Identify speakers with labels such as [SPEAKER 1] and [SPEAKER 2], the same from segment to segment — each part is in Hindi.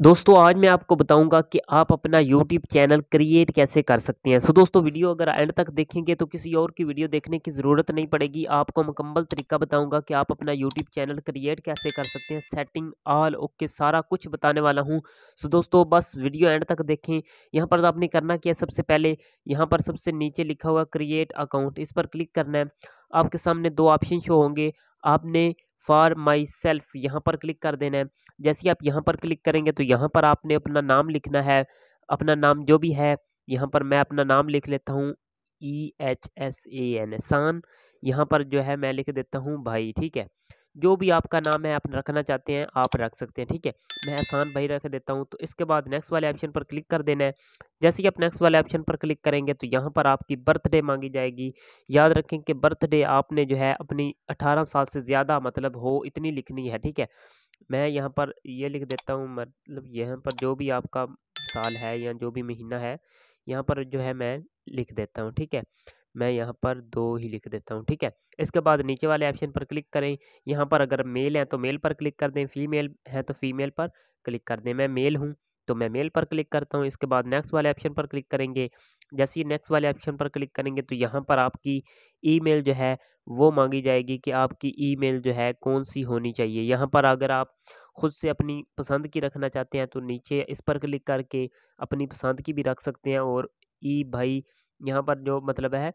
[SPEAKER 1] दोस्तों आज मैं आपको बताऊंगा कि आप अपना YouTube चैनल क्रिएट कैसे कर सकते हैं सो so, दोस्तों वीडियो अगर एंड तक देखेंगे तो किसी और की वीडियो देखने की ज़रूरत नहीं पड़ेगी आपको मुकम्मल तरीका बताऊंगा कि आप अपना YouTube चैनल क्रिएट कैसे कर सकते हैं सेटिंग ऑल ओके सारा कुछ बताने वाला हूँ सो so, दोस्तों बस वीडियो एंड तक देखें यहाँ पर तो आपने करना क्या सबसे पहले यहाँ पर सबसे नीचे लिखा हुआ क्रिएट अकाउंट इस पर क्लिक करना है आपके सामने दो ऑप्शन शो होंगे आपने फॉर माई सेल्फ यहाँ पर क्लिक कर देना है जैसे आप यहाँ पर क्लिक करेंगे तो यहाँ पर आपने अपना नाम लिखना है अपना नाम जो भी है यहाँ पर मैं अपना नाम लिख लेता हूँ E H S A N Shaan यहाँ पर जो है मैं लिख देता हूँ भाई ठीक है जो भी आपका नाम है आप रखना चाहते हैं आप रख सकते हैं ठीक है मैं एहसान भाई रख देता हूँ तो इसके बाद नेक्स्ट वाले ऑप्शन पर क्लिक कर देना है जैसे ही आप नेक्स्ट वाले ऑप्शन पर क्लिक करेंगे तो यहाँ पर आपकी बर्थडे मांगी जाएगी याद रखें कि बर्थडे आपने जो है अपनी अठारह साल से ज़्यादा मतलब हो इतनी लिखनी है ठीक है मैं यहाँ पर ये लिख देता हूँ मतलब यहाँ पर जो भी आपका साल है या जो भी महीना है यहाँ पर जो है मैं लिख देता हूँ ठीक है मैं यहाँ पर दो ही लिख देता हूँ ठीक है इसके बाद नीचे वाले ऑप्शन पर क्लिक करें यहाँ पर अगर मेल है तो मेल पर क्लिक कर दें फीमेल है तो फीमेल पर क्लिक कर दें मैं मेल हूँ तो मैं मेल पर क्लिक करता हूँ इसके बाद नेक्स्ट वाले ऑप्शन पर क्लिक करेंगे जैसे ही नेक्स्ट वाले ऑप्शन पर क्लिक करेंगे तो यहाँ पर आपकी ईमेल जो है वो मांगी जाएगी कि आपकी ईमेल जो है कौन सी होनी चाहिए यहाँ पर अगर आप खुद से अपनी पसंद की रखना चाहते हैं तो नीचे इस पर क्लिक करके अपनी पसंद की भी रख सकते हैं और ई भाई यहाँ पर जो मतलब है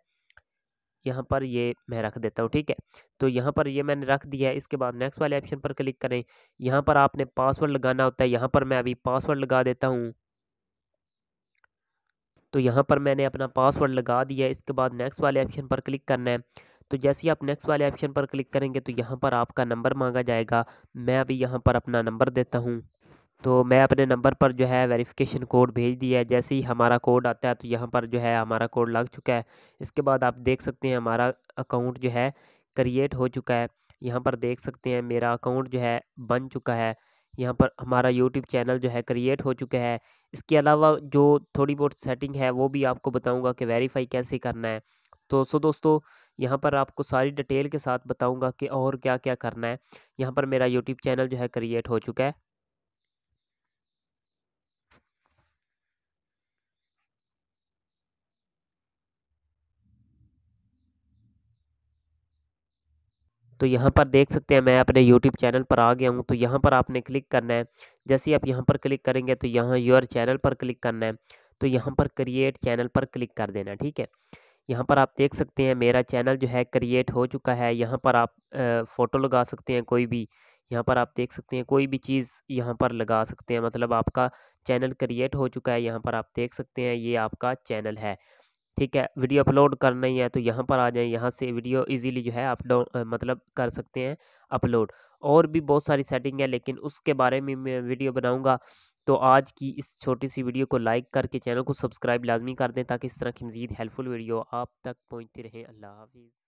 [SPEAKER 1] यहाँ पर ये मैं रख देता हूँ ठीक है तो यहाँ पर ये मैंने रख दिया है इसके बाद नेक्स्ट वाले ऑप्शन पर क्लिक करें यहाँ पर आपने पासवर्ड लगाना होता है यहाँ पर मैं अभी पासवर्ड लगा देता हूँ तो यहाँ पर मैंने अपना पासवर्ड लगा दिया इसके बाद नेक्स्ट वाले ऑप्शन पर क्लिक करना है तो जैसे ही आप नेक्स्ट वाले ऑप्शन पर क्लिक करेंगे तो यहाँ पर आपका नंबर मांगा जाएगा मैं अभी यहाँ पर अपना नंबर देता हूँ तो मैं अपने नंबर पर जो है वेरिफिकेशन कोड भेज दिया है जैसे ही हमारा कोड आता है तो यहाँ पर जो है हमारा कोड लग चुका है इसके बाद आप देख सकते हैं हमारा अकाउंट जो है क्रिएट हो चुका है यहाँ पर देख सकते हैं मेरा अकाउंट जो है बन चुका है यहाँ पर हमारा यूट्यूब चैनल जो है क्रिएट हो चुका है इसके अलावा जो थोड़ी बहुत सेटिंग है वो भी आपको बताऊँगा कि वेरीफाई कैसे करना है तो सो दोस्तों यहाँ पर आपको सारी डिटेल के साथ बताऊँगा कि और क्या क्या करना है यहाँ पर मेरा यूट्यूब चैनल जो है क्रिएट हो चुका है तो यहाँ पर देख सकते हैं मैं अपने यूट्यूब चैनल पर आ गया हूँ तो यहाँ पर आपने क्लिक करना है जैसे ही आप यहाँ पर क्लिक करेंगे तो यहाँ योर चैनल पर क्लिक करना है तो यहाँ पर क्रिएट चैनल पर क्लिक कर देना ठीक है यहाँ पर आप देख सकते हैं मेरा चैनल जो है क्रिएट हो चुका है यहाँ पर आप फ़ोटो लगा सकते हैं कोई भी यहाँ पर आप देख सकते हैं कोई भी चीज़ यहाँ पर लगा सकते हैं मतलब आपका चैनल क्रिएट हो चुका है यहाँ पर आप देख सकते हैं ये आपका चैनल है ठीक है वीडियो अपलोड करना ही है तो यहाँ पर आ जाएं यहाँ से वीडियो इजीली जो है आप डाउन मतलब कर सकते हैं अपलोड और भी बहुत सारी सेटिंग है लेकिन उसके बारे में मैं वीडियो बनाऊँगा तो आज की इस छोटी सी वीडियो को लाइक करके चैनल को सब्सक्राइब लाजमी कर दें ताकि इस तरह की मज़ीद हेल्पफुल वीडियो आप तक पहुँचती रहें अल्लाह हाफिज़